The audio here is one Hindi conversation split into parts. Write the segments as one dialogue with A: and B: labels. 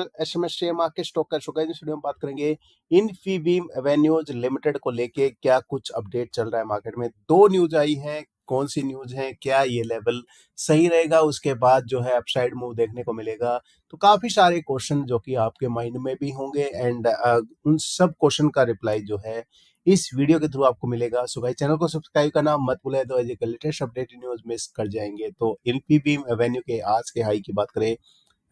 A: एस एम एस के स्टॉक बात करेंगे एवेन्यूज लिमिटेड को लेके क्या कुछ अपडेट चल रहा है मार्केट में दो न्यूज आई है कौन सी न्यूज है क्या ये लेवल सही रहेगा उसके बाद जो है अपसाइड मूव देखने को मिलेगा तो काफी सारे क्वेश्चन जो कि आपके माइंड में भी होंगे एंड उन सब क्वेश्चन का रिप्लाई जो है इस वीडियो के थ्रू आपको मिलेगा सुबह चैनल को सब्सक्राइब करना मत भूले तो as latest update news miss कर जाएंगे तो इनफीबीम एवेन्यू के आज के हाई की बात करें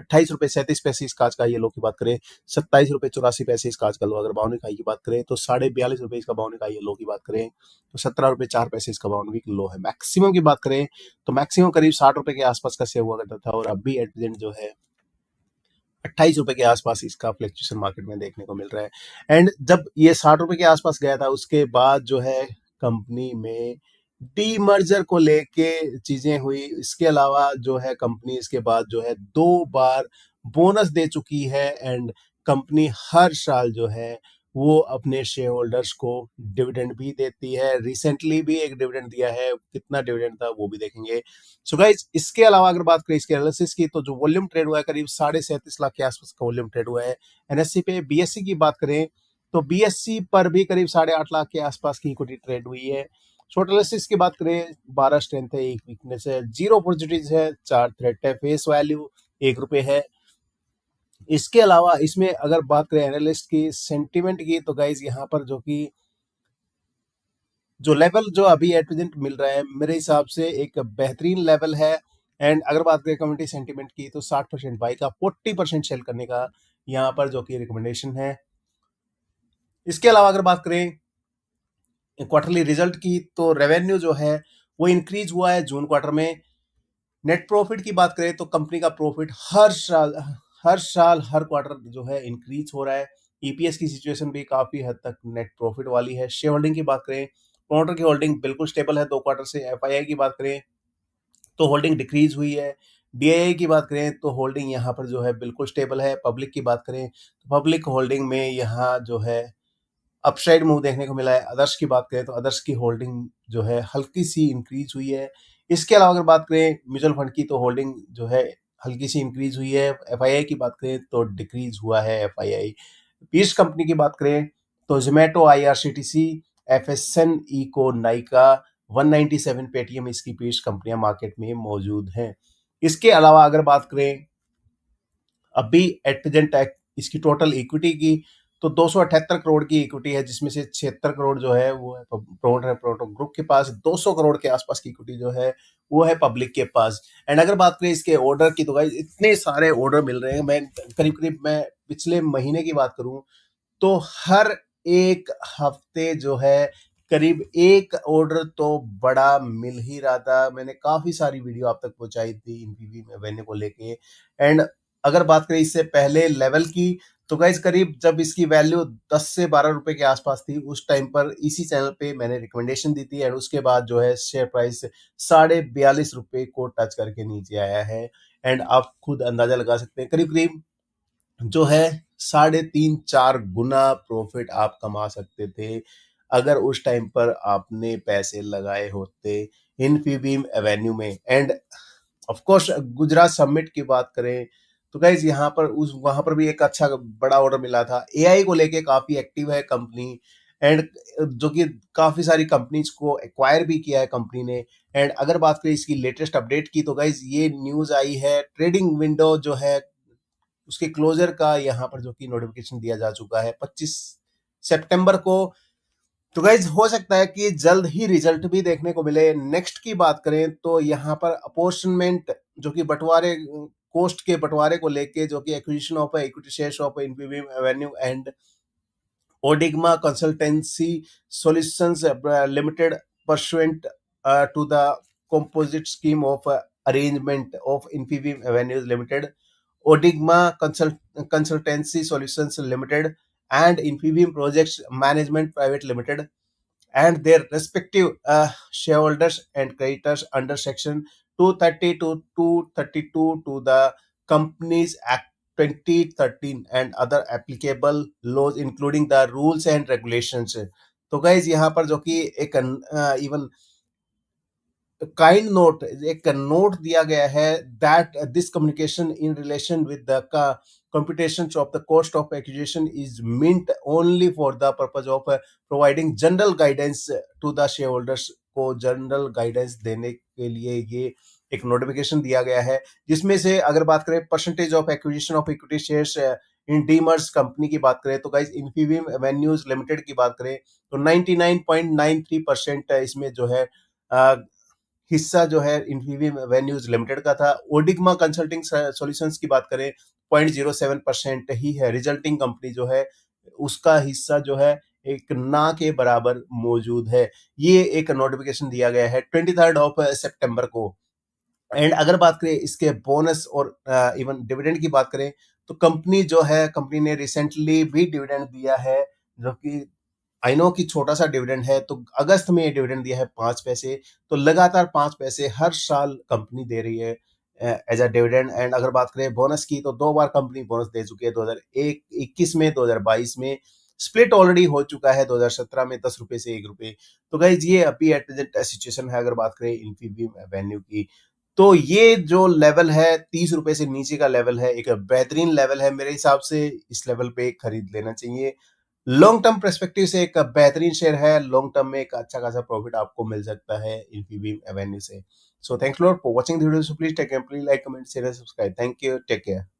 A: अट्ठाईस रुपए सैंतीस पैसे इस काज का ये की बात करें सत्ताईस रुपए चौरासी पैसे इस काज का लो अगर बावन इकाई की बात करें तो साढ़े बयालीस रुपए इसका बावन इकाई लो की बात करें तो सत्रह रुपए चार पैसे इसका बावन भी लो है मैक्सिमम की बात करें तो मैक्सिमम करीब साठ रुपए के आसपास का सेव हुआ करता था और अभी एट प्रेजेंट जो है अट्ठाईस रुपए के आसपास इसका फ्लक्चुएशन मार्केट में देखने को मिल रहा है एंड जब ये साठ रुपए के आसपास गया था उसके बाद जो है कंपनी में डी मर्जर को लेके चीजें हुई इसके अलावा जो है कंपनी इसके बाद जो है दो बार बोनस दे चुकी है एंड कंपनी हर साल जो है वो अपने शेयर होल्डर्स को डिविडेंड भी देती है रिसेंटली भी एक डिविडेंड दिया है कितना डिविडेंड था वो भी देखेंगे सो so इसके अलावा अगर बात करें इसके एनालिसिस की तो जो वॉल्यूम ट्रेड हुआ है करीब साढ़े सैंतीस लाख के आसपास का वॉल्यूम ट्रेड हुआ है एनएससी पे बीएससी की बात करें तो बीएससी पर भी करीब साढ़े आठ लाख के आसपास की इक्विटी ट्रेड हुई है शॉर्ट एनालिसिस की बात करें बारह स्ट्रेंथ है एक वीकनेस है जीरो पॉजिटिव है चार थ्रेट है फेस वैल्यू एक रुपये है इसके अलावा इसमें अगर बात करें एनालिस्ट की सेंटिमेंट की तो गाइज यहाँ पर जो कि जो लेवल जो अभी एट प्रेजेंट मिल रहा है मेरे हिसाब से एक बेहतरीन लेवल है एंड अगर बात करें कम्युनिटी सेंटिमेंट की तो 60 परसेंट बाई का 40 परसेंट सेल करने का यहाँ पर जो कि रिकमेंडेशन है इसके अलावा अगर बात करें क्वार्टरली रिजल्ट की तो रेवेन्यू जो है वो इंक्रीज हुआ है जून क्वार्टर में नेट प्रॉफिट की बात करें तो कंपनी का प्रॉफिट हर साल हर साल हर क्वार्टर जो है इंक्रीज हो रहा है ईपीएस e की सिचुएशन भी काफ़ी हद तक नेट प्रॉफिट वाली है शेयर होल्डिंग की बात करें प्रोमोटर की होल्डिंग बिल्कुल स्टेबल है दो क्वार्टर से एफ की बात करें तो होल्डिंग डिक्रीज हुई है डी की बात करें तो होल्डिंग यहाँ पर जो है बिल्कुल स्टेबल है पब्लिक की बात करें तो पब्लिक होल्डिंग में यहाँ जो है अपसाइड मूव देखने को मिला है अदर्स की बात करें तो अदर्स की होल्डिंग जो है हल्की सी इंक्रीज हुई है इसके अलावा अगर बात करें म्यूचुअल फंड की तो होल्डिंग जो है हल्की सी इंक्रीज हुई है एफ की बात करें तो डिक्रीज हुआ है एफ आई पीस कंपनी की बात करें तो Zomato I R C T C F S N E को नाइका सेवन पेटीएम इसकी पीस कंपनियां मार्केट में मौजूद हैं इसके अलावा अगर बात करें अभी एट प्रेजेंट इसकी टोटल इक्विटी की तो दो करोड़ की इक्विटी है जिसमें से छिहत्तर करोड़ जो है वो है प्रोमोटर प्रोमोटर ग्रुप के पास 200 करोड़ के आसपास की इक्विटी जो है वो है पब्लिक के पास एंड अगर बात करें इसके ऑर्डर की तो गाइज इतने सारे ऑर्डर मिल रहे हैं मैं करीब करीब मैं पिछले महीने की बात करूं तो हर एक हफ्ते जो है करीब एक ऑर्डर तो बड़ा मिल ही रहा था मैंने काफ़ी सारी वीडियो आप तक पहुंचाई थी इन वी में वेन्यू को लेके एंड अगर बात करें इससे पहले लेवल की तो गाइज करीब जब इसकी वैल्यू 10 से 12 रुपए के आसपास थी उस टाइम पर इसी चैनल पे मैंने रिकमेंडेशन दी थी एंड उसके बाद जो है शेयर प्राइस साढ़े बयालीस रुपए को टच करके नीचे आया है एंड आप खुद अंदाजा लगा सकते हैं करीब करीब जो है साढ़े तीन चार गुना प्रॉफिट आप कमा सकते थे अगर उस टाइम पर आपने पैसे लगाए होते इन फीबीम एवेन्यू में एंड ऑफकोर्स गुजरात समिट की बात करें तो गाइज यहाँ पर उस वहां पर भी एक अच्छा बड़ा ऑर्डर मिला था ए को लेके काफ़ी एक्टिव है कंपनी एंड जो कि काफ़ी सारी कंपनीज को एक्वायर भी किया है कंपनी ने एंड अगर बात करें इसकी लेटेस्ट अपडेट की तो गाइज ये न्यूज़ आई है ट्रेडिंग विंडो जो है उसके क्लोजर का यहाँ पर जो कि नोटिफिकेशन दिया जा चुका है 25 सितंबर को तो गाइज हो सकता है कि जल्द ही रिजल्ट भी देखने को मिले नेक्स्ट की बात करें तो यहाँ पर अपोर्शनमेंट जो कि बंटवारे कोस्ट के बंटवारे को लेके जो कि acquisition of equity shares of Infibeam Avenue and Odigma consultancy solutions limited pursuant to the composite scheme of arrangement of Infibeam Avenue limited Odigma consultancy solutions limited and Infibeam projects management private limited and their respective share holders and creditors under section 232 to 232 to the companies act 2013 and other applicable laws including the rules and regulations तो गाइज यहाँ पर जो कि एक इवन काइंड नोट एक नोट दिया गया है that this communication in relation with the computation of the cost of acquisition is meant only for the purpose of providing general guidance to the share holders को जनरल गाइडेंस देने के लिए ये एक नोटिफिकेशन दिया गया है जिसमें से अगर बात करें percentage of acquisition of equity shares in demerged company की बात करें तो गाइज इन्फीबीम एवेन्यूज लिमिटेड की बात करें तो 99.93 परसेंट uh, इसमें जो है आ, uh, हिस्सा जो है इन्फीबीम एवेन्यूज लिमिटेड का था ओडिग्मा कंसल्टिंग सॉल्यूशंस की बात करें 0.07 परसेंट ही है रिजल्टिंग कंपनी जो है उसका हिस्सा जो है एक ना के बराबर मौजूद है ये एक नोटिफिकेशन दिया गया है ट्वेंटी थर्ड ऑफ सेप्टेम्बर को एंड अगर बात करें इसके बोनस और इवन uh, डिविडेंड की बात करें तो कंपनी जो है कंपनी ने रिसेंटली भी डिविडेंड दिया है जो कि आई नो कि छोटा सा डिविडेंड है तो अगस्त में ये डिविडेंड दिया है पांच पैसे तो लगातार पांच पैसे हर साल कंपनी दे रही है एज अ डिविडेंड एंड अगर बात करें बोनस की तो दो बार कंपनी बोनस दे चुकी है 2021 में दो में स्प्लिट ऑलरेडी हो चुका है 2017 में दस रुपए से एक रुपए तो गाइज ये अभी एट प्रेजेंट सिचुएशन है अगर बात करें इन्फीबीम वेन्यू की तो ये जो लेवल है तीस रुपए से नीचे का लेवल है एक बेहतरीन लेवल है मेरे हिसाब से इस लेवल पे खरीद लेना चाहिए लॉन्ग टर्म परस्पेक्टिव से एक बेहतरीन शेयर है लॉन्ग टर्म में एक अच्छा खासा प्रॉफिट आपको मिल सकता है इन्फीबीम एवेन्यू से so thanks lot for watching please take like comment share subscribe thank you take care